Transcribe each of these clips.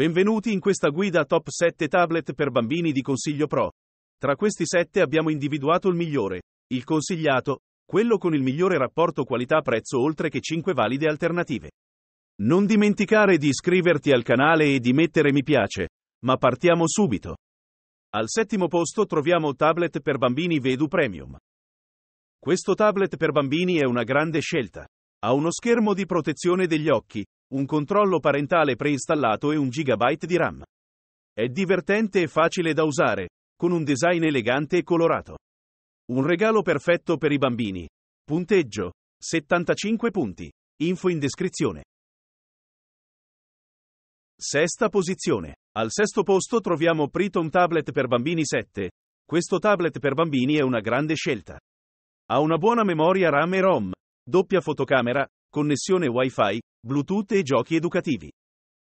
Benvenuti in questa guida top 7 tablet per bambini di Consiglio Pro. Tra questi 7 abbiamo individuato il migliore, il consigliato, quello con il migliore rapporto qualità-prezzo oltre che 5 valide alternative. Non dimenticare di iscriverti al canale e di mettere mi piace, ma partiamo subito. Al settimo posto troviamo tablet per bambini Vedu Premium. Questo tablet per bambini è una grande scelta. Ha uno schermo di protezione degli occhi, un controllo parentale preinstallato e un gigabyte di RAM. È divertente e facile da usare, con un design elegante e colorato. Un regalo perfetto per i bambini. Punteggio 75 punti. Info in descrizione. Sesta posizione. Al sesto posto troviamo Priton Tablet per bambini 7. Questo tablet per bambini è una grande scelta. Ha una buona memoria RAM e ROM, doppia fotocamera, connessione Wi-Fi, Bluetooth e giochi educativi.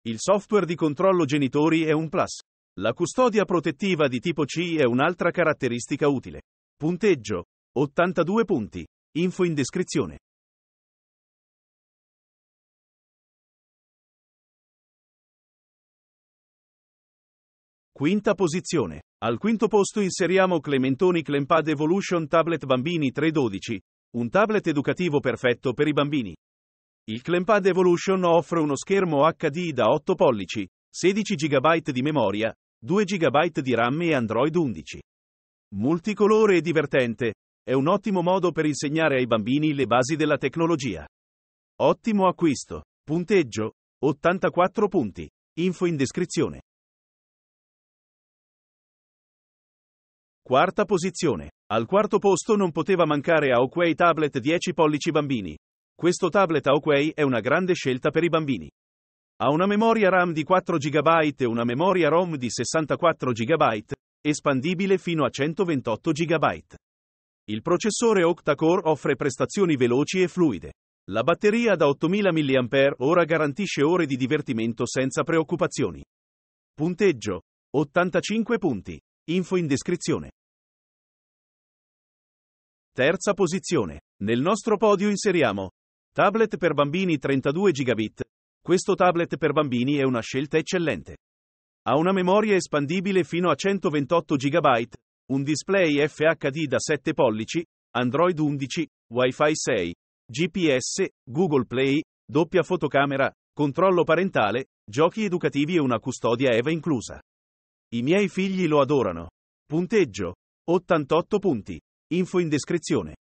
Il software di controllo genitori è un plus. La custodia protettiva di tipo C è un'altra caratteristica utile. Punteggio 82 punti. Info in descrizione. Quinta posizione. Al quinto posto inseriamo Clementoni Clempad Evolution Tablet Bambini 312, un tablet educativo perfetto per i bambini. Il Clempad Evolution offre uno schermo HD da 8 pollici, 16 GB di memoria, 2 GB di RAM e Android 11. Multicolore e divertente, è un ottimo modo per insegnare ai bambini le basi della tecnologia. Ottimo acquisto. Punteggio 84 punti. Info in descrizione. Quarta posizione. Al quarto posto non poteva mancare Huawei Tablet 10 pollici bambini, questo tablet Huawei è una grande scelta per i bambini. Ha una memoria RAM di 4 GB e una memoria ROM di 64 GB, espandibile fino a 128 GB. Il processore octa-core offre prestazioni veloci e fluide. La batteria da 8000 mAh garantisce ore di divertimento senza preoccupazioni. Punteggio 85 punti. Info in descrizione. Terza posizione. Nel nostro podio inseriamo Tablet per bambini 32 gigabit. Questo tablet per bambini è una scelta eccellente. Ha una memoria espandibile fino a 128 GB, un display FHD da 7 pollici, Android 11, Wi-Fi 6, GPS, Google Play, doppia fotocamera, controllo parentale, giochi educativi e una custodia EVA inclusa. I miei figli lo adorano. Punteggio 88 punti. Info in descrizione.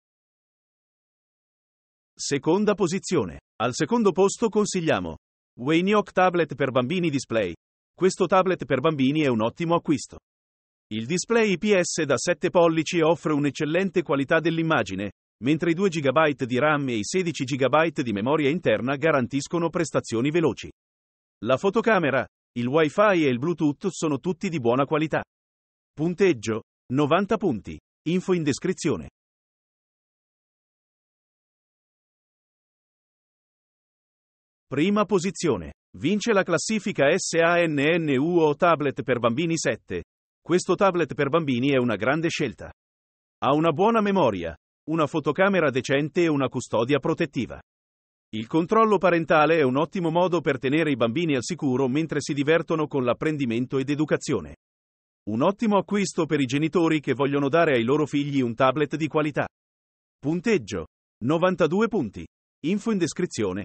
Seconda posizione. Al secondo posto consigliamo Waynock Tablet per bambini display. Questo tablet per bambini è un ottimo acquisto. Il display IPS da 7 pollici offre un'eccellente qualità dell'immagine, mentre i 2 GB di RAM e i 16 GB di memoria interna garantiscono prestazioni veloci. La fotocamera, il Wi-Fi e il Bluetooth sono tutti di buona qualità. Punteggio 90 punti. Info in descrizione. Prima posizione. Vince la classifica SANNUO Tablet per bambini 7. Questo tablet per bambini è una grande scelta. Ha una buona memoria, una fotocamera decente e una custodia protettiva. Il controllo parentale è un ottimo modo per tenere i bambini al sicuro mentre si divertono con l'apprendimento ed educazione. Un ottimo acquisto per i genitori che vogliono dare ai loro figli un tablet di qualità. Punteggio. 92 punti. Info in descrizione.